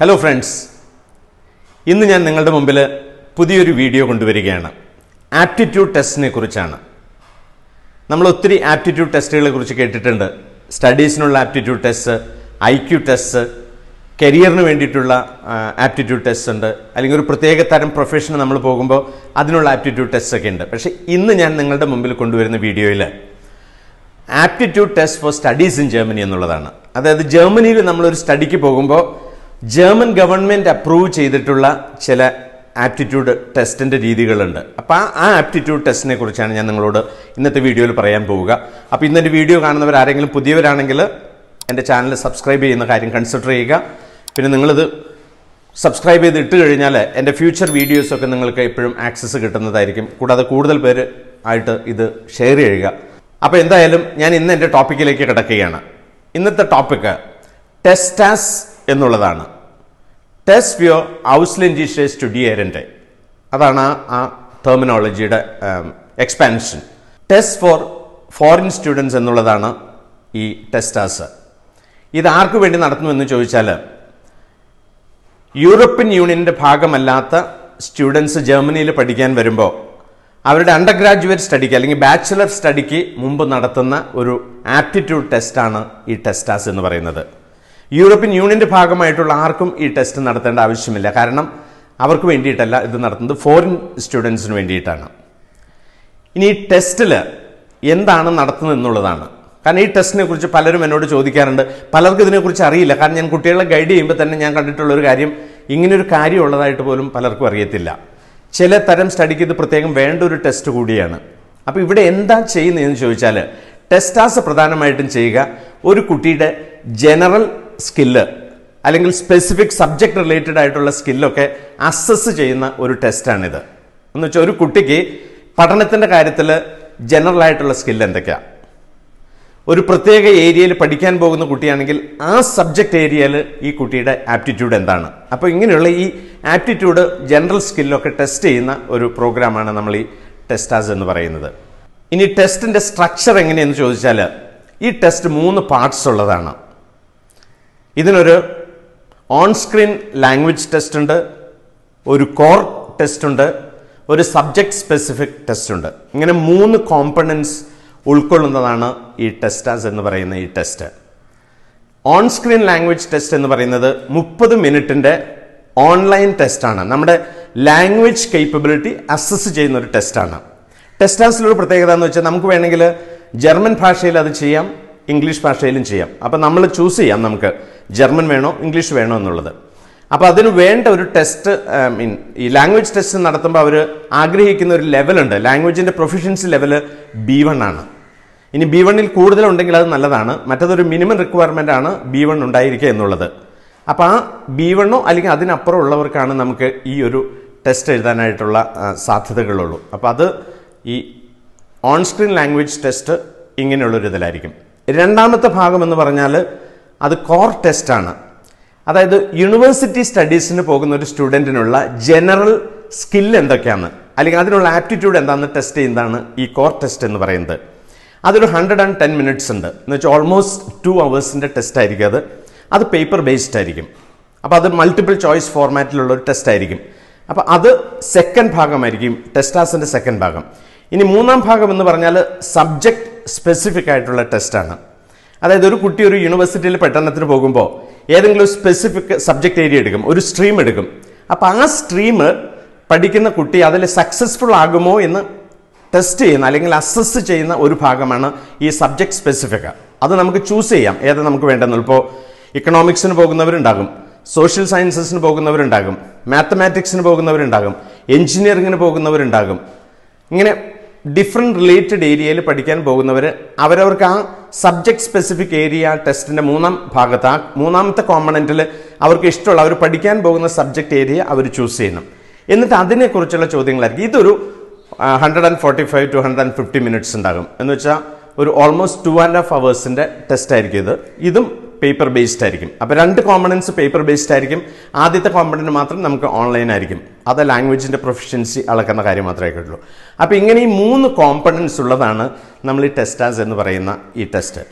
hello friends ഇന്ന് ഞാൻ നിങ്ങളുടെ മുമ്പിൽ പുതിയൊരു വീഡിയോ കൊണ്ടുവരികയാണ് ആപ്റ്റിറ്റ്യൂഡ് ടെസ്റ്റിനെ കുറിച്ചാണ് നമ്മൾ ഒത്തിരി ആപ്റ്റിറ്റ്യൂഡ് ടെസ്റ്റുകളെ കുറിച്ച് കേട്ടിട്ടുണ്ട് സ്റ്റഡീസിനുള്ള aptitude test I Q test കരിയറിന് വേണ്ടിയിട്ടുള്ള ആപ്റ്റിറ്റ്യൂഡ് ടെസ്റ്റ് ഉണ്ട് അല്ലെങ്കിൽ ഒരു പ്രത്യേക തരം പ്രൊഫഷന് നമ്മൾ പോകുമ്പോൾ അതിനുള്ള ആപ്റ്റിറ്റ്യൂഡ് ടെസ്റ്റ് ഒക്കെ ഉണ്ട് പക്ഷേ ഇന്ന് ഞാൻ നിങ്ങളുടെ മുമ്പിൽ കൊണ്ടുവരുന്ന വീഡിയോയിൽ aptitude test for studies in Germany എന്നുള്ളതാണ് അതായത് ജർമ്മനിയിൽ നമ്മളൊരു സ്റ്റഡിക്ക് പോകുമ്പോൾ ജർമ്മൻ ഗവൺമെൻറ് അപ്രൂവ് ചെയ്തിട്ടുള്ള ചില ആപ്റ്റിറ്റ്യൂഡ് ടെസ്റ്റിൻ്റെ രീതികളുണ്ട് അപ്പോൾ ആ ആപ്റ്റിറ്റ്യൂഡ് ടെസ്റ്റിനെ കുറിച്ചാണ് ഞാൻ നിങ്ങളോട് ഇന്നത്തെ വീഡിയോയിൽ പറയാൻ പോവുക അപ്പോൾ ഇന്നത്തെ വീഡിയോ കാണുന്നവർ ആരെങ്കിലും പുതിയവരാണെങ്കിൽ എൻ്റെ ചാനൽ സബ്സ്ക്രൈബ് ചെയ്യുന്ന കാര്യം കൺസിഡർ ചെയ്യുക പിന്നെ നിങ്ങളിത് സബ്സ്ക്രൈബ് ചെയ്ത് ഇട്ട് കഴിഞ്ഞാൽ എൻ്റെ ഫ്യൂച്ചർ വീഡിയോസൊക്കെ നിങ്ങൾക്ക് എപ്പോഴും ആക്സസ് കിട്ടുന്നതായിരിക്കും കൂടാതെ കൂടുതൽ പേര് ആയിട്ട് ഇത് ഷെയർ ചെയ്യുക അപ്പോൾ എന്തായാലും ഞാൻ ഇന്ന് എൻ്റെ ടോപ്പിക്കിലേക്ക് കിടക്കുകയാണ് ഇന്നത്തെ ടോപ്പിക്ക് ടെസ്റ്റാസ് എന്നുള്ളതാണ് ടെസ്റ്റ് വ്യോ ഔസ്ലെൻജിഷെ സ്റ്റുഡിയേരൻ്റെ അതാണ് ആ തെർമിനോളജിയുടെ expansion test for foreign students എന്നുള്ളതാണ് ഈ ടെസ്റ്റാസ് ഇത് ആർക്കു വേണ്ടി നടത്തുമെന്ന് ചോദിച്ചാൽ യൂറോപ്യൻ യൂണിയൻ്റെ ഭാഗമല്ലാത്ത സ്റ്റുഡൻസ് ജർമ്മനിയിൽ പഠിക്കാൻ വരുമ്പോൾ അവരുടെ അണ്ടർ ഗ്രാജുവേറ്റ് സ്റ്റഡിക്ക് അല്ലെങ്കിൽ ബാച്ചിലർ സ്റ്റഡിക്ക് മുമ്പ് നടത്തുന്ന ഒരു ആപ്റ്റിറ്റ്യൂഡ് ടെസ്റ്റാണ് ഈ ടെസ്റ്റാസ് എന്ന് പറയുന്നത് യൂറോപ്യൻ യൂണിയന്റെ ഭാഗമായിട്ടുള്ള ആർക്കും ഈ ടെസ്റ്റ് നടത്തേണ്ട ആവശ്യമില്ല കാരണം അവർക്ക് വേണ്ടിയിട്ടല്ല ഇത് നടത്തുന്നത് ഫോറിൻ സ്റ്റുഡൻസിന് വേണ്ടിയിട്ടാണ് ഇനി ഈ ടെസ്റ്റിൽ എന്താണ് നടത്തുന്നത് എന്നുള്ളതാണ് കാരണം ഈ ടെസ്റ്റിനെ കുറിച്ച് പലരും എന്നോട് ചോദിക്കാറുണ്ട് പലർക്കും ഇതിനെക്കുറിച്ച് അറിയില്ല കാരണം ഞാൻ കുട്ടികളെ ഗൈഡ് ചെയ്യുമ്പോൾ തന്നെ ഞാൻ കണ്ടിട്ടുള്ള ഒരു കാര്യം ഇങ്ങനൊരു കാര്യം ഉള്ളതായിട്ട് പോലും പലർക്കും അറിയത്തില്ല ചില തരം സ്റ്റഡിക്ക് ഇത് പ്രത്യേകം വേണ്ട ഒരു ടെസ്റ്റ് കൂടിയാണ് അപ്പോൾ ഇവിടെ എന്താ ചെയ്യുന്നതെന്ന് ചോദിച്ചാൽ ടെസ്റ്റാസ് പ്രധാനമായിട്ടും ചെയ്യുക ഒരു കുട്ടിയുടെ ജനറൽ സ്കില്ല് അല്ലെങ്കിൽ സ്പെസിഫിക് സബ്ജക്റ്റ് റിലേറ്റഡ് ആയിട്ടുള്ള സ്കില്ലൊക്കെ അസസ് ചെയ്യുന്ന ഒരു ടെസ്റ്റാണിത് എന്ന് വെച്ചാൽ ഒരു കുട്ടിക്ക് പഠനത്തിൻ്റെ കാര്യത്തിൽ ജനറൽ ആയിട്ടുള്ള സ്കില്ല് എന്തൊക്കെയാണ് ഒരു പ്രത്യേക ഏരിയയിൽ പഠിക്കാൻ പോകുന്ന കുട്ടിയാണെങ്കിൽ ആ സബ്ജക്റ്റ് ഏരിയയിൽ ഈ കുട്ടിയുടെ ആപ്റ്റിറ്റ്യൂഡ് എന്താണ് അപ്പോൾ ഇങ്ങനെയുള്ള ഈ ആപ്റ്റിറ്റ്യൂഡ് ജനറൽ സ്കില്ലൊക്കെ ടെസ്റ്റ് ചെയ്യുന്ന ഒരു പ്രോഗ്രാമാണ് നമ്മൾ ഈ ടെസ്റ്റാസ് എന്ന് പറയുന്നത് ഇനി ടെസ്റ്റിൻ്റെ സ്ട്രക്ചർ എങ്ങനെയെന്ന് ചോദിച്ചാൽ ഈ ടെസ്റ്റ് മൂന്ന് പാർട്സ് ഉള്ളതാണ് ഇതിനൊരു ഓൺ സ്ക്രീൻ ലാംഗ്വേജ് ടെസ്റ്റ് ഉണ്ട് ഒരു കോർ ടെസ്റ്റ് ഉണ്ട് ഒരു സബ്ജക്റ്റ് സ്പെസിഫിക് ടെസ്റ്റ് ഉണ്ട് ഇങ്ങനെ മൂന്ന് കോമ്പണൻസ് ഉൾക്കൊള്ളുന്നതാണ് ഈ ടെസ്റ്റാസ് എന്ന് പറയുന്ന ഈ test on screen language test എന്ന് പറയുന്നത് മുപ്പത് മിനിറ്റിൻ്റെ ഓൺലൈൻ ടെസ്റ്റാണ് നമ്മുടെ ലാംഗ്വേജ് കേപ്പബിലിറ്റി അസസ് ചെയ്യുന്ന ഒരു ടെസ്റ്റാണ് ടെസ്റ്റാസിലൊരു പ്രത്യേകത എന്ന് വെച്ചാൽ നമുക്ക് വേണമെങ്കിൽ ജർമ്മൻ ഭാഷയിൽ അത് ചെയ്യാം ഇംഗ്ലീഷ് ഭാഷയിലും ചെയ്യാം അപ്പം നമ്മൾ ചൂസ് ചെയ്യാം നമുക്ക് ജർമ്മൻ വേണോ ഇംഗ്ലീഷ് വേണോ എന്നുള്ളത് അപ്പോൾ അതിന് വേണ്ട ഒരു ടെസ്റ്റ് മീൻ ഈ ലാംഗ്വേജ് ടെസ്റ്റ് നടത്തുമ്പോൾ അവർ ആഗ്രഹിക്കുന്ന ഒരു ലെവലുണ്ട് ലാംഗ്വേജിൻ്റെ പ്രൊഫിഷ്യൻസി ലെവൽ ബി വൺ ആണ് ഇനി ബി വണ്ണിൽ കൂടുതലുണ്ടെങ്കിൽ അത് നല്ലതാണ് മറ്റതൊരു മിനിമം റിക്വയർമെൻ്റ് ആണ് ബി വൺ ഉണ്ടായിരിക്കുക എന്നുള്ളത് അപ്പോൾ ആ ബി വണ്ണോ അല്ലെങ്കിൽ അതിനപ്പുറം ഉള്ളവർക്കാണ് നമുക്ക് ഈ ഒരു ടെസ്റ്റ് എഴുതാനായിട്ടുള്ള സാധ്യതകളുള്ളൂ അപ്പോൾ അത് ഈ ഓൺ സ്ക്രീൻ ലാംഗ്വേജ് ടെസ്റ്റ് ഇങ്ങനെയുള്ളൊരിതിലായിരിക്കും രണ്ടാമത്തെ ഭാഗം എന്ന് പറഞ്ഞാൽ അത് കോർ ടെസ്റ്റാണ് അതായത് യൂണിവേഴ്സിറ്റി സ്റ്റഡീസിന് പോകുന്ന ഒരു സ്റ്റുഡൻറ്റിനുള്ള ജനറൽ സ്കിൽ എന്തൊക്കെയാണ് അല്ലെങ്കിൽ അതിനുള്ള ആപ്റ്റിറ്റ്യൂഡ് എന്താണെന്ന് ടെസ്റ്റ് ചെയ്യുന്നതാണ് ഈ കോർ ടെസ്റ്റ് എന്ന് പറയുന്നത് അതൊരു ഹൺഡ്രഡ് ആൻഡ് ടെൻ മിനിറ്റ്സ് ഉണ്ട് എന്ന് വെച്ചാൽ ഓൾമോസ്റ്റ് ടു അവേഴ്സിൻ്റെ ടെസ്റ്റ് ആയിരിക്കും അത് അത് പേപ്പർ ബേസ്ഡ് ആയിരിക്കും അപ്പോൾ അത് മൾട്ടിപ്പിൾ ചോയ്സ് ഫോർമാറ്റിലുള്ള ഒരു ടെസ്റ്റ് ആയിരിക്കും അപ്പോൾ അത് സെക്കൻഡ് ഭാഗമായിരിക്കും ടെസ്റ്റാസിൻ്റെ സെക്കൻഡ് ഭാഗം ഇനി മൂന്നാം ഭാഗം എന്ന് പറഞ്ഞാൽ സബ്ജക്റ്റ് സ്പെസിഫിക് ആയിട്ടുള്ള ടെസ്റ്റാണ് അതായത് ഒരു കുട്ടി ഒരു യൂണിവേഴ്സിറ്റിയിൽ പഠനത്തിന് പോകുമ്പോൾ ഏതെങ്കിലും സ്പെസിഫിക് സബ്ജക്റ്റ് ഏരിയ എടുക്കും ഒരു സ്ട്രീം എടുക്കും അപ്പോൾ ആ സ്ട്രീം പഠിക്കുന്ന കുട്ടി അതിൽ സക്സസ്ഫുൾ ആകുമോ എന്ന് ടെസ്റ്റ് ചെയ്യുന്ന അല്ലെങ്കിൽ അസസ് ചെയ്യുന്ന ഒരു ഭാഗമാണ് ഈ സബ്ജക്ട് സ്പെസിഫിക് അത് നമുക്ക് ചൂസ് ചെയ്യാം ഏത് നമുക്ക് വേണ്ടെന്നുള്ളൂ ഇപ്പോൾ ഇക്കണോമിക്സിന് പോകുന്നവരുണ്ടാകും സോഷ്യൽ സയൻസസിന് പോകുന്നവരുണ്ടാകും മാത്തമാറ്റിക്സിന് പോകുന്നവരുണ്ടാകും എൻജിനീയറിങ്ങിന് പോകുന്നവരുണ്ടാകും ഇങ്ങനെ ഡിഫറെൻ്റ് റിലേറ്റഡ് ഏരിയയിൽ പഠിക്കാൻ പോകുന്നവർ അവരവർക്ക് ആ സബ്ജക്ട് സ്പെസിഫിക് ഏരിയ ടെസ്റ്റിൻ്റെ മൂന്നാം ഭാഗത്ത് ആ മൂന്നാമത്തെ കോമ്പണൻറ്റിൽ അവർക്ക് ഇഷ്ടമുള്ള അവർ പഠിക്കാൻ പോകുന്ന സബ്ജക്ട് ഏരിയ അവർ ചൂസ് ചെയ്യണം എന്നിട്ട് അതിനെക്കുറിച്ചുള്ള ചോദ്യങ്ങളായിരിക്കും ഇതൊരു hundred and forty five to hundred and fifty minutes ഉണ്ടാകും എന്ന് വെച്ചാൽ ഒരു ഓൾമോസ്റ്റ് ടു ആൻഡ് ഹാഫ് അവേഴ്സിൻ്റെ ടെസ്റ്റ് ആയിരിക്കും ഇത് ഇതും പേപ്പർ ബേസ്ഡ് ആയിരിക്കും അപ്പോൾ രണ്ട് കോമ്പണൻസ് പേപ്പർ ബേസ്ഡ് ആയിരിക്കും ആദ്യത്തെ കോമ്പണൻറ്റ് മാത്രം നമുക്ക് ഓൺലൈൻ ആയിരിക്കും അത് ലാംഗ്വേജിൻ്റെ പ്രൊഫഷ്യൻസി അളക്കുന്ന കാര്യം മാത്രമേ കേട്ടുള്ളൂ അപ്പോൾ ഇങ്ങനെ ഈ മൂന്ന് കോമ്പണൻസ് ഉള്ളതാണ് നമ്മൾ ഈ ടെസ്റ്റാസ് എന്ന് പറയുന്ന ഈ ടെസ്റ്റ്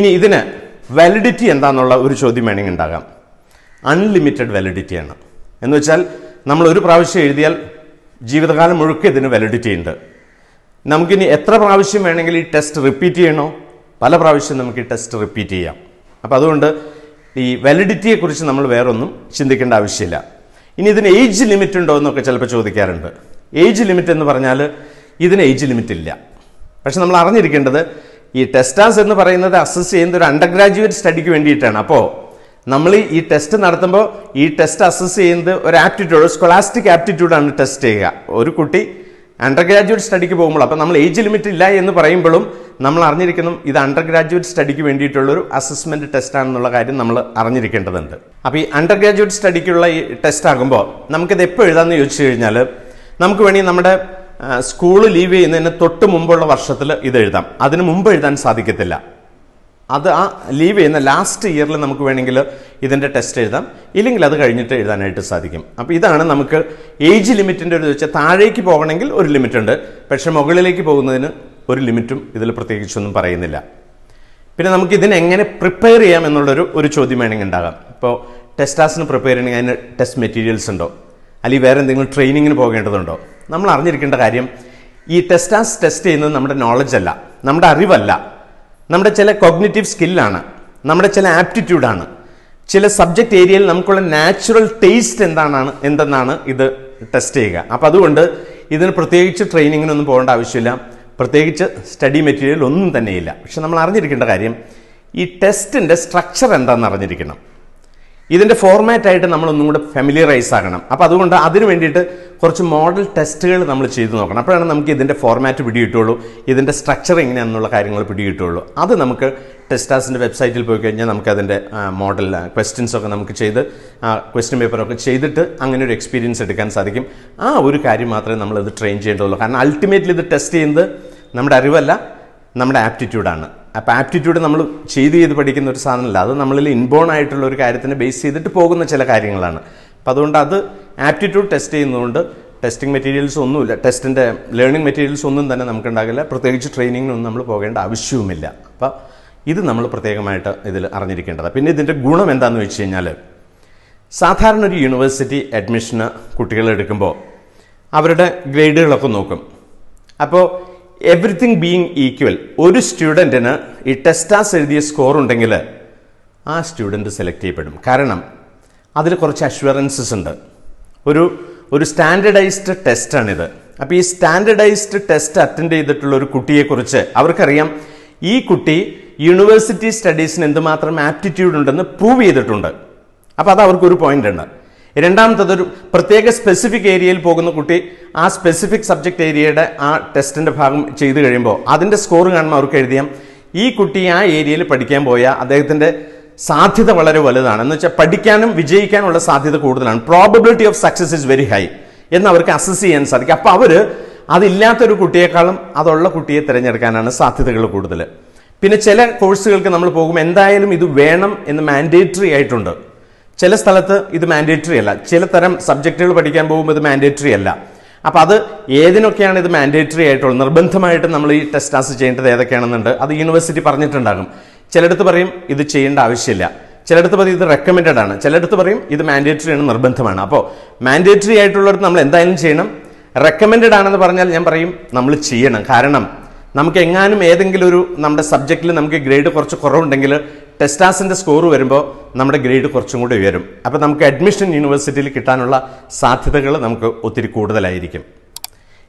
ഇനി ഇതിന് വാലിഡിറ്റി എന്താണെന്നുള്ള ഒരു ചോദ്യം വേണമെങ്കിൽ ഉണ്ടാകാം അൺലിമിറ്റഡ് വാലിഡിറ്റിയാണ് എന്ന് വെച്ചാൽ നമ്മൾ ഒരു പ്രാവശ്യം എഴുതിയാൽ ജീവിതകാലം മുഴുക്കെ ഇതിന് വാലിഡിറ്റി ഉണ്ട് നമുക്കിനി എത്ര പ്രാവശ്യം വേണമെങ്കിൽ ഈ ടെസ്റ്റ് റിപ്പീറ്റ് ചെയ്യണോ പല പ്രാവശ്യം നമുക്ക് ഈ ടെസ്റ്റ് റിപ്പീറ്റ് ചെയ്യാം അപ്പോൾ അതുകൊണ്ട് ഈ വാലിഡിറ്റിയെക്കുറിച്ച് നമ്മൾ വേറൊന്നും ചിന്തിക്കേണ്ട ആവശ്യമില്ല ഇനി ഇതിന് ഏജ് ലിമിറ്റ് ഉണ്ടോ എന്നൊക്കെ ചിലപ്പോൾ ചോദിക്കാറുണ്ട് ഏജ് ലിമിറ്റ് എന്ന് പറഞ്ഞാൽ ഇതിന് ഏജ് ലിമിറ്റ് ഇല്ല പക്ഷെ നമ്മൾ അറിഞ്ഞിരിക്കേണ്ടത് ഈ ടെസ്റ്റാസ് എന്ന് പറയുന്നത് അസസ് ചെയ്യുന്ന ഒരു അണ്ടർ ഗ്രാജുവേറ്റ് സ്റ്റഡിക്ക് വേണ്ടിയിട്ടാണ് അപ്പോൾ നമ്മൾ ഈ ടെസ്റ്റ് നടത്തുമ്പോൾ ഈ ടെസ്റ്റ് അസസ് ചെയ്യുന്നത് ഒരു ആപ്റ്റിറ്റ്യൂഡ് സ്കൊളാസ്റ്റിക് ആപ്റ്റിറ്റ്യൂഡാണ് ടെസ്റ്റ് ചെയ്യുക ഒരു കുട്ടി അണ്ടർ ഗ്രാജുവേറ്റ് സ്റ്റഡിക്ക് പോകുമ്പോൾ അപ്പം നമ്മൾ ഏജ് ലിമിറ്റ് ഇല്ല എന്ന് പറയുമ്പോഴും നമ്മൾ അറിഞ്ഞിരിക്കുന്നു ഇത് അണ്ടർ ഗ്രാജുവേറ്റ് സ്റ്റഡിക്ക് വേണ്ടിയിട്ടുള്ളൊരു അസസ്മെൻറ്റ് ടെസ്റ്റ് ആണെന്നുള്ള കാര്യം നമ്മൾ അറിഞ്ഞിരിക്കേണ്ടതുണ്ട് അപ്പോൾ ഈ അണ്ടർ ഗ്രാജുവേറ്റ് സ്റ്റഡിക്കുള്ള ഈ ടെസ്റ്റ് ആകുമ്പോൾ നമുക്കിത് എപ്പോൾ എഴുതാമെന്ന് ചോദിച്ചു കഴിഞ്ഞാൽ നമുക്ക് വേണമെങ്കിൽ നമ്മുടെ സ്കൂൾ ലീവ് ചെയ്യുന്നതിന് തൊട്ട് മുമ്പുള്ള വർഷത്തിൽ ഇത് എഴുതാം അതിന് മുമ്പ് എഴുതാൻ സാധിക്കത്തില്ല അത് ആ ലീവ് ചെയ്യുന്ന ലാസ്റ്റ് ഇയറിൽ നമുക്ക് വേണമെങ്കിൽ ഇതിൻ്റെ ടെസ്റ്റ് എഴുതാം ഇല്ലെങ്കിൽ അത് കഴിഞ്ഞിട്ട് എഴുതാനായിട്ട് സാധിക്കും അപ്പോൾ ഇതാണ് നമുക്ക് ഏജ് ലിമിറ്റിൻ്റെ ഒരു വെച്ചാൽ താഴേക്ക് പോകണമെങ്കിൽ ഒരു ലിമിറ്റ് ഉണ്ട് പക്ഷേ മുകളിലേക്ക് പോകുന്നതിന് ഒരു ലിമിറ്റും ഇതിൽ പ്രത്യേകിച്ചൊന്നും പറയുന്നില്ല പിന്നെ നമുക്ക് ഇതിനെങ്ങനെ പ്രിപ്പയർ ചെയ്യാം എന്നുള്ളൊരു ഒരു ചോദ്യം വേണമെങ്കിൽ ഉണ്ടാകാം ഇപ്പോൾ ടെസ്റ്റാസിന് പ്രിപ്പയർ ചെയ്യണമെങ്കിൽ അതിന് ടെസ്റ്റ് മെറ്റീരിയൽസ് ഉണ്ടോ അല്ലെങ്കിൽ വേറെ എന്തെങ്കിലും ട്രെയിനിങ്ങിന് പോകേണ്ടതുണ്ടോ നമ്മൾ അറിഞ്ഞിരിക്കേണ്ട കാര്യം ഈ ടെസ്റ്റാസ് ടെസ്റ്റ് ചെയ്യുന്നത് നമ്മുടെ നോളജല്ല അല്ല നമ്മുടെ അറിവല്ല നമ്മുടെ ചില കോഗ്നിറ്റീവ് സ്കില്ലാണ് നമ്മുടെ ചില ആപ്റ്റിറ്റ്യൂഡാണ് ചില സബ്ജക്റ്റ് ഏരിയയിൽ നമുക്കുള്ള നാച്ചുറൽ ടേസ്റ്റ് എന്താണെന്നാണ് എന്തെന്നാണ് ഇത് ടെസ്റ്റ് ചെയ്യുക അപ്പം അതുകൊണ്ട് ഇതിന് പ്രത്യേകിച്ച് ട്രെയിനിങ്ങിനൊന്നും പോകേണ്ട ആവശ്യമില്ല പ്രത്യേകിച്ച് സ്റ്റഡി മെറ്റീരിയൽ ഒന്നും തന്നെയില്ല പക്ഷെ നമ്മൾ അറിഞ്ഞിരിക്കേണ്ട കാര്യം ഈ ടെസ്റ്റിൻ്റെ സ്ട്രക്ചർ എന്താണെന്ന് അറിഞ്ഞിരിക്കണം ഇതിൻ്റെ ഫോർമാറ്റായിട്ട് നമ്മളൊന്നും കൂടെ ഫെമിലിയറൈസ് ആകണം അപ്പോൾ അതുകൊണ്ട് അതിനു വേണ്ടിയിട്ട് കുറച്ച് മോഡൽ ടെസ്റ്റുകൾ നമ്മൾ ചെയ്തു നോക്കണം അപ്പോഴാണ് നമുക്ക് ഇതിൻ്റെ ഫോർമാറ്റ് പിടികിട്ടുള്ളൂ ഇതിൻ്റെ സ്ട്രക്ചർ എങ്ങനെയാണെന്നുള്ള കാര്യങ്ങൾ പിടികിട്ടുള്ളൂ അത് നമുക്ക് ടെസ്റ്റാസിൻ്റെ വെബ്സൈറ്റിൽ പോയി കഴിഞ്ഞാൽ നമുക്ക് അതിൻ്റെ മോഡൽ ക്വസ്റ്റ്യൻസ് ഒക്കെ നമുക്ക് ചെയ്ത് ക്വസ്റ്റ്യൻ പേപ്പറൊക്കെ ചെയ്തിട്ട് അങ്ങനെ ഒരു എക്സ്പീരിയൻസ് എടുക്കാൻ സാധിക്കും ആ ഒരു കാര്യം മാത്രമേ നമ്മൾ ഇത് ട്രെയിൻ ചെയ്യേണ്ടതുള്ളൂ കാരണം അൾട്ടിമേറ്റ്ലി ഇത് ടെസ്റ്റ് ചെയ്യുന്നത് നമ്മുടെ അറിവല്ല നമ്മുടെ ആപ്റ്റിറ്റ്യൂഡാണ് അപ്പോൾ ആപ്റ്റിറ്റ്യൂഡ് നമ്മൾ ചെയ്ത് ചെയ്ത് പഠിക്കുന്ന ഒരു സാധനമല്ല അത് നമ്മളിൽ ഇൻബോൺ ആയിട്ടുള്ള ഒരു കാര്യത്തിന് ബേസ് ചെയ്തിട്ട് പോകുന്ന ചില കാര്യങ്ങളാണ് അപ്പോൾ അതുകൊണ്ട് അത് ആപ്റ്റിറ്റ്യൂഡ് ടെസ്റ്റ് ചെയ്യുന്നതുകൊണ്ട് ടെസ്റ്റിംഗ് മെറ്റീരിയൽസ് ഒന്നുമില്ല ടെസ്റ്റിൻ്റെ ലേണിംഗ് മെറ്റീരിയൽസ് ഒന്നും തന്നെ നമുക്ക് ഉണ്ടാകില്ല പ്രത്യേകിച്ച് ട്രെയിനിങ്ങിനൊന്നും നമ്മൾ പോകേണ്ട ആവശ്യവുമില്ല അപ്പോൾ ഇത് നമ്മൾ പ്രത്യേകമായിട്ട് ഇതിൽ അറിഞ്ഞിരിക്കേണ്ടതാണ് പിന്നെ ഇതിൻ്റെ ഗുണം എന്താണെന്ന് വെച്ച് കഴിഞ്ഞാൽ സാധാരണ ഒരു യൂണിവേഴ്സിറ്റി അഡ്മിഷന് കുട്ടികളെടുക്കുമ്പോൾ അവരുടെ ഗ്രേഡുകളൊക്കെ നോക്കും അപ്പോൾ എവറിത്തിങ് ബീങ് ഈക്വൽ ഒരു സ്റ്റുഡൻറ്റിന് ഈ ടെസ്റ്റാസ് എഴുതിയ സ്കോർ ഉണ്ടെങ്കിൽ ആ സ്റ്റുഡൻറ്റ് സെലക്ട് ചെയ്യപ്പെടും കാരണം അതിൽ കുറച്ച് അഷ്വറൻസസ് ഉണ്ട് ഒരു ഒരു സ്റ്റാൻഡർഡൈസ്ഡ് ടെസ്റ്റാണിത് അപ്പോൾ ഈ സ്റ്റാൻഡർഡൈസ്ഡ് ടെസ്റ്റ് അറ്റൻഡ് ചെയ്തിട്ടുള്ള ഒരു കുട്ടിയെക്കുറിച്ച് അവർക്കറിയാം ഈ കുട്ടി യൂണിവേഴ്സിറ്റി സ്റ്റഡീസിന് എന്തുമാത്രം ആപ്റ്റിറ്റ്യൂഡ് ഉണ്ടെന്ന് പ്രൂവ് ചെയ്തിട്ടുണ്ട് അപ്പോൾ അത് അവർക്കൊരു പോയിന്റ് ഉണ്ട് രണ്ടാമത്തത് ഒരു പ്രത്യേക സ്പെസിഫിക് ഏരിയയിൽ പോകുന്ന കുട്ടി ആ സ്പെസിഫിക് സബ്ജക്റ്റ് ഏരിയയുടെ ആ ടെസ്റ്റിൻ്റെ ഭാഗം ചെയ്തു കഴിയുമ്പോൾ അതിൻ്റെ സ്കോർ കാണുമ്പോൾ അവർക്ക് എഴുതിയാൽ ഈ കുട്ടി ആ ഏരിയയിൽ പഠിക്കാൻ പോയ അദ്ദേഹത്തിൻ്റെ സാധ്യത വളരെ വലുതാണ് എന്ന് വെച്ചാൽ പഠിക്കാനും വിജയിക്കാനുള്ള സാധ്യത കൂടുതലാണ് probability of success is very high എന്ന് അവർക്ക് അസസ് ചെയ്യാൻ സാധിക്കും അപ്പോൾ അവർ അതില്ലാത്തൊരു കുട്ടിയേക്കാളും അതുള്ള കുട്ടിയെ തിരഞ്ഞെടുക്കാനാണ് സാധ്യതകൾ കൂടുതൽ പിന്നെ ചില കോഴ്സുകൾക്ക് നമ്മൾ പോകുമ്പോൾ എന്തായാലും ഇത് വേണം എന്ന് മാൻഡേറ്ററി ആയിട്ടുണ്ട് ചില സ്ഥലത്ത് ഇത് മാൻഡേറ്ററി അല്ല ചില തരം സബ്ജക്റ്റുകൾ പഠിക്കാൻ പോകുമ്പോൾ ഇത് മാൻഡേറ്ററി അല്ല അപ്പോൾ അത് ഏതിനൊക്കെയാണ് ഇത് മാൻഡേറ്ററി ആയിട്ടുള്ളത് നിർബന്ധമായിട്ട് നമ്മൾ ഈ ടെസ്റ്റ് ആസ് ചെയ്യേണ്ടത് ഏതൊക്കെയാണെന്നുണ്ട് അത് യൂണിവേഴ്സിറ്റി പറഞ്ഞിട്ടുണ്ടാകും ചിലടത്ത് പറയും ഇത് ചെയ്യേണ്ട ആവശ്യമില്ല ചിലടത്ത് പറയും ഇത് റെക്കമെൻഡഡ് ആണ് ചിലടത്ത് പറയും ഇത് മാൻഡേറ്ററി ആണ് നിർബന്ധമാണ് അപ്പോൾ മാൻഡേറ്ററി ആയിട്ടുള്ളിടത്ത് നമ്മൾ എന്തായാലും ചെയ്യണം റെക്കമെൻഡഡ് ആണെന്ന് പറഞ്ഞാൽ ഞാൻ പറയും നമ്മൾ ചെയ്യണം കാരണം നമുക്ക് എങ്ങാനും ഏതെങ്കിലും ഒരു നമ്മുടെ സബ്ജക്റ്റിൽ നമുക്ക് ഗ്രേഡ് കുറച്ച് കുറവുണ്ടെങ്കിൽ ടെസ്റ്റാസിൻ്റെ സ്കോർ വരുമ്പോൾ നമ്മുടെ ഗ്രേഡ് കുറച്ചും കൂടി ഉയരും അപ്പോൾ നമുക്ക് അഡ്മിഷൻ യൂണിവേഴ്സിറ്റിയിൽ കിട്ടാനുള്ള സാധ്യതകൾ നമുക്ക് ഒത്തിരി കൂടുതലായിരിക്കും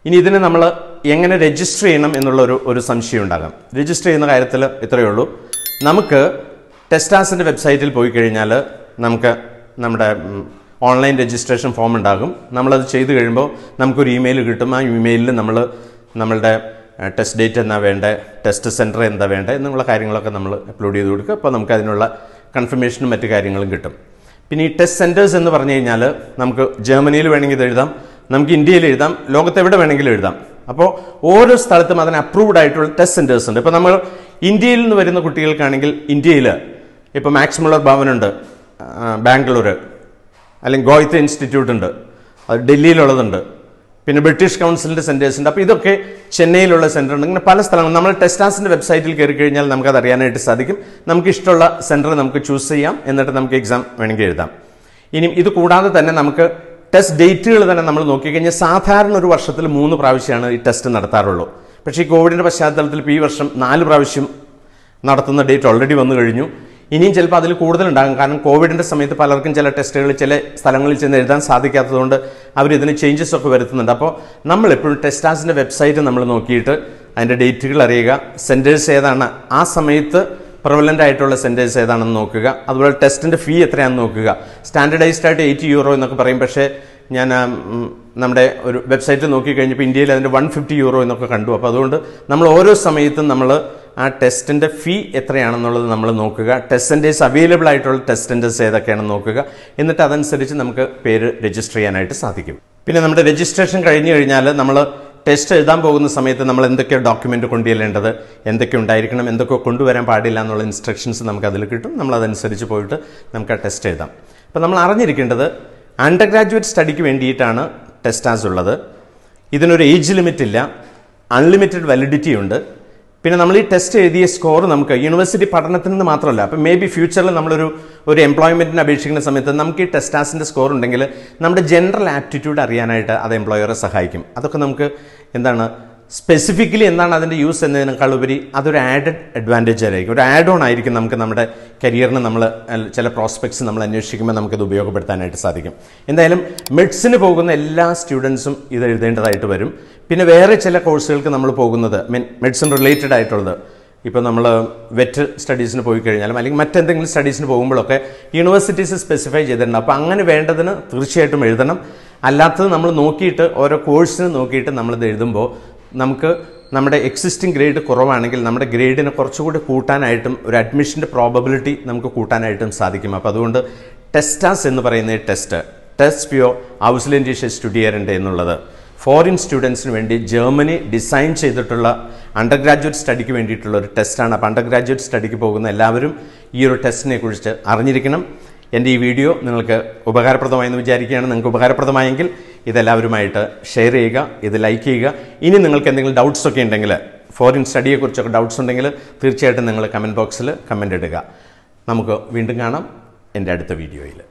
ഇനി ഇതിനെ നമ്മൾ എങ്ങനെ രജിസ്റ്റർ ചെയ്യണം എന്നുള്ള ഒരു ഒരു സംശയം ഉണ്ടാകാം രജിസ്റ്റർ ചെയ്യുന്ന കാര്യത്തിൽ ഇത്രയേ ഉള്ളൂ നമുക്ക് ടെസ്റ്റാസിൻ്റെ വെബ്സൈറ്റിൽ പോയി കഴിഞ്ഞാൽ നമുക്ക് നമ്മുടെ ഓൺലൈൻ രജിസ്ട്രേഷൻ ഫോം ഉണ്ടാകും നമ്മളത് ചെയ്ത് കഴിയുമ്പോൾ നമുക്കൊരു ഇമെയിൽ കിട്ടും ആ ഇമെയിലിൽ നമ്മൾ നമ്മളുടെ ടെസ്റ്റ് ഡേറ്റ് എന്താ വേണ്ടത് ടെസ്റ്റ് സെൻറ്റർ എന്താ വേണ്ടത് എന്നുള്ള കാര്യങ്ങളൊക്കെ നമ്മൾ അപ്ലോഡ് ചെയ്ത് കൊടുക്കുക അപ്പോൾ നമുക്ക് അതിനുള്ള കൺഫർമേഷനും മറ്റു കാര്യങ്ങളും കിട്ടും പിന്നെ ഈ ടെസ്റ്റ് സെൻറ്റേഴ്സ് എന്ന് പറഞ്ഞു കഴിഞ്ഞാൽ നമുക്ക് ജർമ്മനിയിൽ വേണമെങ്കിൽ ഇത് എഴുതാം നമുക്ക് ഇന്ത്യയിൽ എഴുതാം ലോകത്തെവിടെ എവിടെ വേണമെങ്കിലും എഴുതാം അപ്പോൾ ഓരോ സ്ഥലത്തും അതിന് അപ്രൂവ്ഡ് ആയിട്ടുള്ള ടെസ്റ്റ് സെൻറ്റേഴ്സ് ഉണ്ട് ഇപ്പോൾ നമ്മൾ ഇന്ത്യയിൽ നിന്ന് വരുന്ന കുട്ടികൾക്കാണെങ്കിൽ ഇന്ത്യയിൽ ഇപ്പോൾ മാക്സ് ഭവനുണ്ട് ബാംഗ്ലൂർ അല്ലെങ്കിൽ ഗോയത്ത് ഇൻസ്റ്റിറ്റ്യൂട്ട് ഉണ്ട് അത് ഡൽഹിയിലുള്ളതുണ്ട് പിന്നെ ബ്രിട്ടീഷ് കൗൺസിലിൻ്റെ സെൻറ്റേഴ്സ് ഉണ്ട് അപ്പോൾ ഇതൊക്കെ ചെന്നൈയിലുള്ള സെൻറ്റർ ഉണ്ട് ഇങ്ങനെ പല സ്ഥലങ്ങളും നമ്മൾ ടെസ്റ്റാസിൻ്റെ വെബ്സൈറ്റിൽ കയറി കഴിഞ്ഞാൽ നമുക്ക് അത് അറിയാനായിട്ട് സാധിക്കും നമുക്ക് ഇഷ്ടമുള്ള സെൻറ്റർ നമുക്ക് ചൂസ് ചെയ്യാം എന്നിട്ട് നമുക്ക് എക്സാം വേണമെങ്കിൽ എഴുതാം ഇനി ഇത് കൂടാതെ തന്നെ നമുക്ക് ടെസ്റ്റ് ഡേറ്റുകൾ തന്നെ നമ്മൾ നോക്കിക്കഴിഞ്ഞാൽ സാധാരണ ഒരു വർഷത്തിൽ മൂന്ന് പ്രാവശ്യമാണ് ഈ ടെസ്റ്റ് നടത്താറുള്ളൂ പക്ഷേ ഈ കോവിഡിൻ്റെ പശ്ചാത്തലത്തിൽ ഇപ്പോൾ ഈ വർഷം നാല് പ്രാവശ്യം നടത്തുന്ന ഡേറ്റ് ഓൾറെഡി വന്നു കഴിഞ്ഞു ഇനിയും ചിലപ്പോൾ അതിൽ കൂടുതലുണ്ടാകും കാരണം കോവിഡിൻ്റെ സമയത്ത് പലർക്കും ചില ടെസ്റ്റുകൾ ചില സ്ഥലങ്ങളിൽ ചെന്ന് എഴുതാൻ സാധിക്കാത്തതുകൊണ്ട് അവർ ഇതിന് ചേഞ്ചസ് ഒക്കെ വരുത്തുന്നുണ്ട് അപ്പോൾ നമ്മളെപ്പോഴും ടെസ്റ്റാസിൻ്റെ വെബ്സൈറ്റ് നമ്മൾ നോക്കിയിട്ട് അതിൻ്റെ ഡേറ്റുകൾ അറിയുക സെൻറ്റേഴ്സ് ഏതാണ് ആ സമയത്ത് പ്രവലൻ്റ് ആയിട്ടുള്ള സെൻറ്റേഴ്സ് ഏതാണെന്ന് നോക്കുക അതുപോലെ ടെസ്റ്റിൻ്റെ ഫീ എത്രയാണെന്ന് നോക്കുക സ്റ്റാൻഡേർഡൈസ്ഡ് ആയിട്ട് എയ്റ്റി യൂറോ എന്നൊക്കെ പറയും പക്ഷേ ഞാൻ നമ്മുടെ ഒരു വെബ്സൈറ്റ് നോക്കിക്കഴിഞ്ഞപ്പോൾ ഇന്ത്യയിൽ അതിൻ്റെ വൺ ഫിഫ്റ്റി യൂറോ എന്നൊക്കെ കണ്ടു അപ്പോൾ അതുകൊണ്ട് നമ്മൾ ഓരോ സമയത്തും നമ്മൾ ആ ടെസ്റ്റിൻ്റെ ഫീ എത്രയാണെന്നുള്ളത് നമ്മൾ നോക്കുക ടെസ്റ്റ് അവൈലബിൾ ആയിട്ടുള്ള ടെസ്റ്റ് സെൻറ്റേഴ്സ് ഏതൊക്കെയാണെന്ന് നോക്കുക എന്നിട്ട് അതനുസരിച്ച് നമുക്ക് പേര് രജിസ്റ്റർ ചെയ്യാനായിട്ട് സാധിക്കും പിന്നെ നമ്മുടെ രജിസ്ട്രേഷൻ കഴിഞ്ഞു കഴിഞ്ഞാൽ നമ്മൾ ടെസ്റ്റ് എഴുതാൻ പോകുന്ന സമയത്ത് നമ്മൾ എന്തൊക്കെ ഡോക്യുമെൻ്റ് കൊണ്ടുചെല്ലേണ്ടത് എന്തൊക്കെ ഉണ്ടായിരിക്കണം എന്തൊക്കെ കൊണ്ടുവരാൻ പാടില്ല എന്നുള്ള ഇൻസ്ട്രക്ഷൻസ് നമുക്ക് അതിൽ കിട്ടും നമ്മൾ അതനുസരിച്ച് പോയിട്ട് നമുക്ക് ആ ടെസ്റ്റ് എഴുതാം അപ്പോൾ നമ്മൾ അറിഞ്ഞിരിക്കേണ്ടത് അണ്ടർ ഗ്രാജുവേറ്റ് സ്റ്റഡിക്ക് വേണ്ടിയിട്ടാണ് ടെസ്റ്റാസ് ഉള്ളത് ഇതിനൊരു ഏജ് ലിമിറ്റ് ഇല്ല അൺലിമിറ്റഡ് വാലിഡിറ്റി ഉണ്ട് പിന്നെ നമ്മൾ ഈ ടെസ്റ്റ് എഴുതിയ സ്കോർ നമുക്ക് യൂണിവേഴ്സിറ്റി പഠനത്തിൽ നിന്ന് മാത്രമല്ല അപ്പം മേ ബി ഫ്യൂച്ചറിൽ നമ്മളൊരു ഒരു എംപ്ലോയ്മെൻറ്റിന് അപേക്ഷിക്കുന്ന സമയത്ത് നമുക്ക് ഈ ടെസ്റ്റാസിൻ്റെ സ്കോർ ഉണ്ടെങ്കിൽ നമ്മുടെ ജനറൽ ആപ്റ്റിറ്റ്യൂഡ് അറിയാനായിട്ട് അത് എംപ്ലോയറെ സഹായിക്കും അതൊക്കെ നമുക്ക് എന്താണ് സ്പെസിഫിക്കലി എന്താണ് അതിൻ്റെ യൂസ് എന്നതിനേക്കാൾ ഉപരി അതൊരു ആഡഡ് അഡ്വാൻറ്റേജ് ആയിരിക്കും ഒരു ആഡ് ഓൺ ആയിരിക്കും നമുക്ക് നമ്മുടെ കരിയറിന് നമ്മൾ ചില പ്രോസ്പെക്ട്സ് നമ്മൾ അന്വേഷിക്കുമ്പോൾ ഇത് ഉപയോഗപ്പെടുത്താനായിട്ട് സാധിക്കും എന്തായാലും മെഡ്സിന് പോകുന്ന എല്ലാ സ്റ്റുഡൻസും ഇത് എഴുതേണ്ടതായിട്ട് വരും പിന്നെ വേറെ ചില കോഴ്സുകൾക്ക് നമ്മൾ പോകുന്നത് മീൻ മെഡിസിൻ റിലേറ്റഡ് ആയിട്ടുള്ളത് ഇപ്പോൾ നമ്മൾ വെറ്റ് സ്റ്റഡീസിന് പോയി കഴിഞ്ഞാലും അല്ലെങ്കിൽ മറ്റെന്തെങ്കിലും സ്റ്റഡീസിന് പോകുമ്പോഴൊക്കെ യൂണിവേഴ്സിറ്റീസ് സ്പെസിഫൈ ചെയ്തിട്ടുണ്ട് അപ്പോൾ അങ്ങനെ വേണ്ടതിന് തീർച്ചയായിട്ടും എഴുതണം അല്ലാത്തത് നമ്മൾ നോക്കിയിട്ട് ഓരോ കോഴ്സിന് നോക്കിയിട്ട് നമ്മളിത് എഴുതുമ്പോൾ നമുക്ക് നമ്മുടെ എക്സിസ്റ്റിംഗ് ഗ്രേഡ് കുറവാണെങ്കിൽ നമ്മുടെ ഗ്രേഡിനെ കുറച്ചുകൂടി കൂട്ടാനായിട്ടും ഒരു അഡ്മിഷൻ്റെ പ്രോബബിലിറ്റി നമുക്ക് കൂട്ടാനായിട്ടും സാധിക്കും അപ്പോൾ അതുകൊണ്ട് ടെസ്റ്റാസ് എന്ന് പറയുന്ന ടെസ്റ്റ് ടെസ്റ്റ് പ്യോ ഔസിലൻഡീഷ്യ സ്റ്റുഡിയറിൻ്റെ എന്നുള്ളത് ഫോറിൻ സ്റ്റുഡൻസിന് വേണ്ടി ജർമ്മനി ഡിസൈൻ ചെയ്തിട്ടുള്ള അണ്ടർ ഗ്രാജുവേറ്റ് സ്റ്റഡിക്ക് വേണ്ടിയിട്ടുള്ള ഒരു ടെസ്റ്റാണ് അപ്പോൾ അണ്ടർ ഗ്രാജുവേറ്റ് സ്റ്റഡിക്ക് പോകുന്ന എല്ലാവരും ഈ ഒരു ടെസ്റ്റിനെ കുറിച്ച് അറിഞ്ഞിരിക്കണം എൻ്റെ ഈ വീഡിയോ നിങ്ങൾക്ക് ഉപകാരപ്രദമായെന്ന് വിചാരിക്കുകയാണ് നിങ്ങൾക്ക് ഉപകാരപ്രദമായെങ്കിൽ ഇതെല്ലാവരുമായിട്ട് ഷെയർ ചെയ്യുക ഇത് ലൈക്ക് ചെയ്യുക ഇനി നിങ്ങൾക്ക് എന്തെങ്കിലും ഡൗട്ട്സ് ഒക്കെ ഉണ്ടെങ്കിൽ ഫോറിൻ സ്റ്റഡിയെക്കുറിച്ചൊക്കെ ഡൗട്ട്സ് ഉണ്ടെങ്കിൽ തീർച്ചയായിട്ടും നിങ്ങൾ കമൻറ്റ് ബോക്സിൽ കമൻ്റ് ഇടുക നമുക്ക് വീണ്ടും കാണാം എൻ്റെ അടുത്ത വീഡിയോയിൽ